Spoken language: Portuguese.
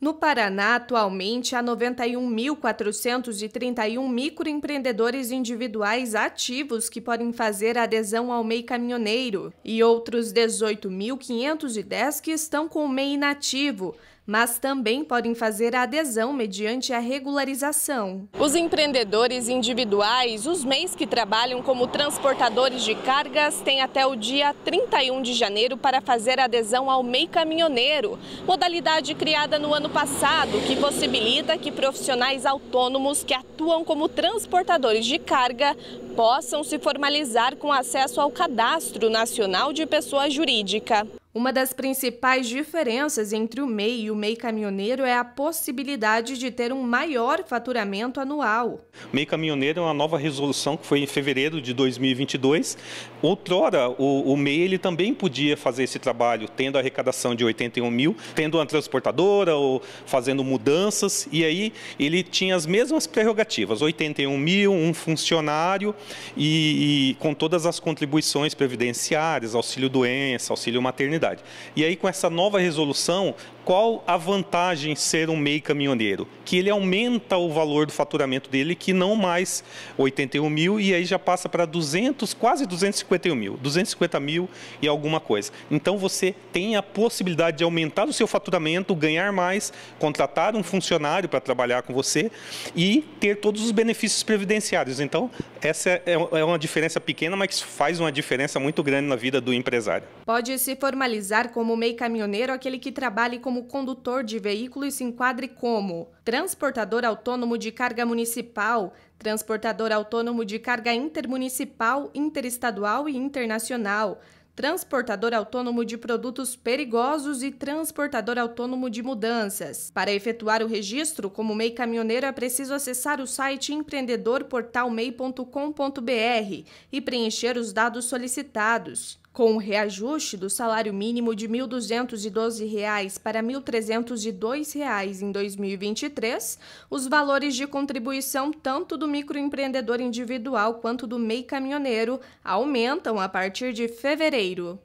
No Paraná, atualmente, há 91.431 microempreendedores individuais ativos que podem fazer adesão ao MEI caminhoneiro e outros 18.510 que estão com o MEI inativo, mas também podem fazer a adesão mediante a regularização. Os empreendedores individuais, os MEIs que trabalham como transportadores de cargas, têm até o dia 31 de janeiro para fazer adesão ao MEI Caminhoneiro, modalidade criada no ano passado que possibilita que profissionais autônomos que atuam como transportadores de carga possam se formalizar com acesso ao Cadastro Nacional de Pessoa Jurídica. Uma das principais diferenças entre o MEI e o MEI caminhoneiro é a possibilidade de ter um maior faturamento anual. O MEI caminhoneiro é uma nova resolução que foi em fevereiro de 2022. Outrora, o, o MEI ele também podia fazer esse trabalho, tendo a arrecadação de 81 mil, tendo uma transportadora ou fazendo mudanças. E aí ele tinha as mesmas prerrogativas, 81 mil, um funcionário e, e com todas as contribuições previdenciárias, auxílio doença, auxílio maternidade e aí, com essa nova resolução, qual a vantagem ser um MEI caminhoneiro? Que ele aumenta o valor do faturamento dele, que não mais 81 mil, e aí já passa para 200, quase 251 mil, 250 mil e alguma coisa. Então, você tem a possibilidade de aumentar o seu faturamento, ganhar mais, contratar um funcionário para trabalhar com você e ter todos os benefícios previdenciários. Então, essa é, é uma diferença pequena, mas que faz uma diferença muito grande na vida do empresário. Pode se formalizar analisar como meio caminhoneiro aquele que trabalhe como condutor de veículo e se enquadre como transportador autônomo de carga municipal, transportador autônomo de carga intermunicipal, interestadual e internacional, transportador autônomo de produtos perigosos e transportador autônomo de mudanças. Para efetuar o registro como MEI caminhoneiro é preciso acessar o site empreendedorportalmei.com.br e preencher os dados solicitados. Com o reajuste do salário mínimo de R$ 1.212 para R$ 1.302 em 2023, os valores de contribuição tanto do microempreendedor individual quanto do MEI caminhoneiro aumentam a partir de fevereiro.